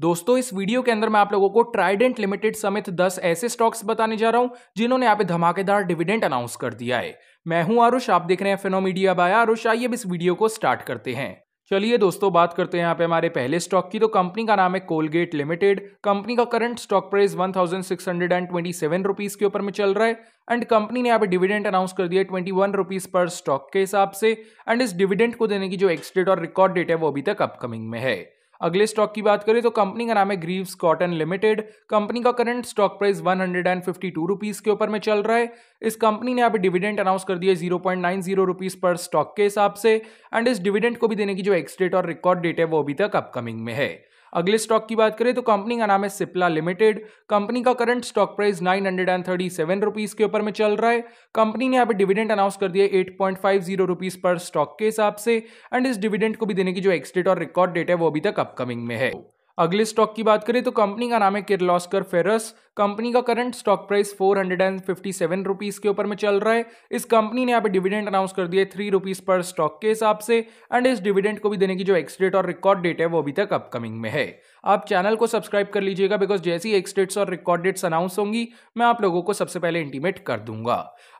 दोस्तों इस वीडियो के अंदर मैं आप लोगों को ट्राइडेंट लिमिटेड समेत 10 ऐसे स्टॉक्स बताने जा रहा हूं जिन्होंने यहाँ पे धमाकेदार डिविडेंड अनाउंस कर दिया है मैं हूं आरुष आप देख रहे हैं मीडिया बाया आरुष आइए इस वीडियो को स्टार्ट करते हैं चलिए दोस्तों बात करते हैं यहाँ पे हमारे पहले स्टॉक की तो कंपनी का नाम है कोलगेट लिमिटेड कंपनी का current stock price one thousand six hundred and twenty seven rupees के ऊपर में चल रहा है एंड कंपनी ने यहाँ पे डिविडेंड अनाउंस कर दिया ट्वेंटी वन रुपीज पर स्टॉक के हिसाब से एंड इस डिविडेंड को देने की जो एक्सडेट और रिकॉर्ड डेट है वो अभी तक अपकमिंग में है अगले स्टॉक की बात करें तो कंपनी का नाम है ग्रीव्स कॉटन लिमिटेड कंपनी का current stock price one hundred and fifty two rupees के ऊपर में चल रहा है इस कंपनी ने यहाँ पे डिविडेंड अनाउंस कर दिया zero point nine zero rupees पर स्टॉक के हिसाब से एंड इस डिविडेंड को भी देने की जो एक्सडेट और रिकॉर्ड डेट है वो अभी तक अपकमिंग में है अगले स्टॉक की बात करें तो कंपनी का नाम है सिप्ला लिमिटेड कंपनी का current stock price nine hundred and thirty seven rupees के ऊपर में चल रहा है कंपनी ने यहाँ पे डिविडेंड अनाउंस कर दिया eight point five zero rupees पर स्टॉक के हिसाब से एंड इस डिविडेंड को भी देने की जो एक्सडेट और रिकॉर्ड डेट है वो अभी तक अपकमिंग में है अगले स्टॉक की बात करें तो कंपनी का नाम है किर्लॉस्कर फेरस कंपनी का current stock price four hundred and fifty seven rupees के ऊपर में चल रहा है इस कंपनी ने यहाँ पे डिविडेंड अनाउंस कर दिया है थ्री रुपीज़ पर स्टॉक के हिसाब से एंड इस डिविडेंड को भी देने की जो एक्सडेट और रिकॉर्ड डेट है वो अभी तक अपकमिंग में है आप चैनल को सब्सक्राइब कर लीजिएगा बिकॉज जैसी एक स्टेट्स और रिकॉर्ड डेट्स अनाउंस होंगी मैं आप लोगों को सबसे पहले इंटीमेट कर दूंगा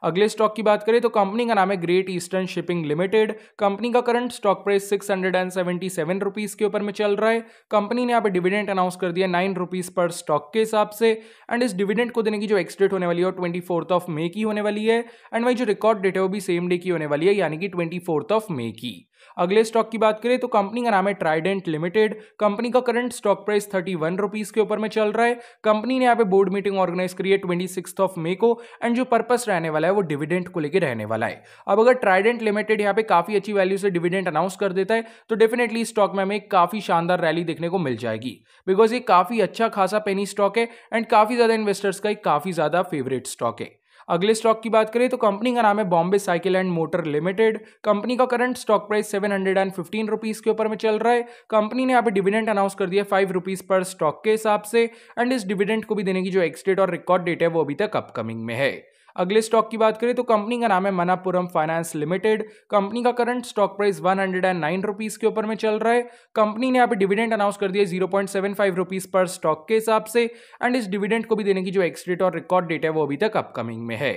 अगले स्टॉक की बात करें तो कंपनी का नाम है Great Eastern Shipping limited company का current stock price six hundred and seventy seven rupees के ऊपर में चल रहा है कंपनी ने यहाँ पर डिविडेंट अनाउंस कर दिया नाइन रुपीज पर स्टॉक के हिसाब से एंड इस डिविडेंट को देने की जो एक्सडेट होने वाली है ट्वेंटी फोर्थ ऑफ मे की होने वाली है एंड वही जो रिकॉर्ड डेट है वो भी सेम डे की होने वाली है यानी कि ट्वेंटी फोर्थ ऑफ मे की अगले स्टॉक की बात करें तो कंपनी का नाम है ट्राइडेंट लिमिटेड कंपनी का current stock price thirty one rupees के ऊपर में चल रहा है कंपनी ने यहाँ पे बोर्ड मीटिंग ऑर्गेनाइज करी है ट्वेंटी सिक्स ऑफ मे को एंड जो पर्पस रहने वाला है वो डिविडेंट को लेकर रहने वाला है अब अगर ट्राइडेंट लिमिटेड यहाँ पे काफी अच्छी वैल्यू से डिविडेंट अनाउंस कर देता है तो डेफिनेटली स्टॉक में हमें काफी शानदार रैली देखने को मिल जाएगी बिकॉज ये काफी अच्छा खासा पेनी स्टॉक है एंड काफी ज्यादा इन्वेस्टर्स का एक काफी ज्यादा फेवरेट स्टॉक है अगले स्टॉक की बात करें तो कंपनी का नाम है Bombay Cycle and Motor limited company का current stock price seven hundred and fifteen rupees के ऊपर में चल रहा है कंपनी ने यहाँ पे डिविडेंड अनाउंस कर दिया फाइव रुपीज़ पर स्टॉक के हिसाब से एंड इस डिविडेंड को भी देने की जो एक्सडेट और रिकॉर्ड डेट है वो अभी तक अपकमिंग में है अगले स्टॉक की बात करें तो कंपनी का नाम है मनापुरम फाइनेंस लिमिटेड कंपनी का current stock price one hundred and nine rupees के ऊपर में चल रहा है कंपनी ने यहाँ पे डिविडेंड अनाउंस कर दिया zero point seven five rupees पर स्टॉक के हिसाब से एंड इस डिविडेंड को भी देने की जो एक्सडेट और रिकॉर्ड डेट है वो अभी तक अपकमिंग में है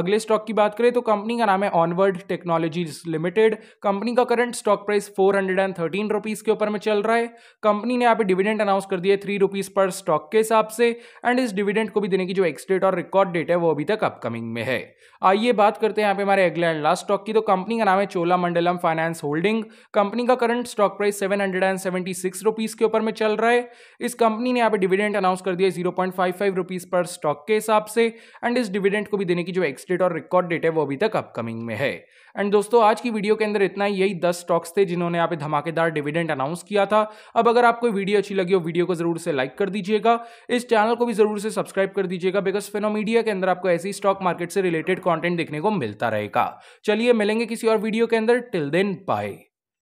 अगले स्टॉक की बात करें तो कंपनी का नाम है ऑनवर्ड टेक्नोलॉजीज लिमिटेड कंपनी का current stock price four hundred and thirteen rupees के ऊपर में चल रहा है कंपनी ने यहाँ पे डिविडेंड अनाउंस कर दिया थ्री रुपीज पर स्टॉक के हिसाब से एंड इस डिविडेंड को भी देने की जो एक्सडेट और रिकॉर्ड डेट है वो अभी तक अपकमिंग होल्डिंग में है आइए बात करते हैं यहाँ पे हमारे अगले एंड लास्ट स्टॉक की तो कंपनी का नाम है Cholamandalam finance holding company का current stock price seven hundred and seventy six rupees के ऊपर में चल रहा है इस कंपनी ने यहाँ पे डिविडेंड अनाउंस कर दिया zero point five five rupees पर स्टॉक के हिसाब से एंड इस डिविडेंड को भी देने की जो एक्सडेट और रिकॉर्ड डेट है वो अभी तक अपकमिंग में है एंड दोस्तों आज की वीडियो के अंदर इतना ही यही दस स्टॉक्स थे जिन्होंने यहाँ पे धमाकेदार डिविडेंड अनाउंस किया था अब अगर आपको वीडियो अच्छी लगी हो वीडियो को जरूर से लाइक कर दीजिएगा इस चैनल को भी जरूर से सब्सक्राइब कर दीजिएगा बिकॉज मीडिया के अंदर आपको ऐसी स्टॉक मार्केट मार्केट से रिलेटेड कॉन्टेंट देखने को मिलता रहेगा चलिए मिलेंगे किसी और वीडियो के अंदर टिल देन बाय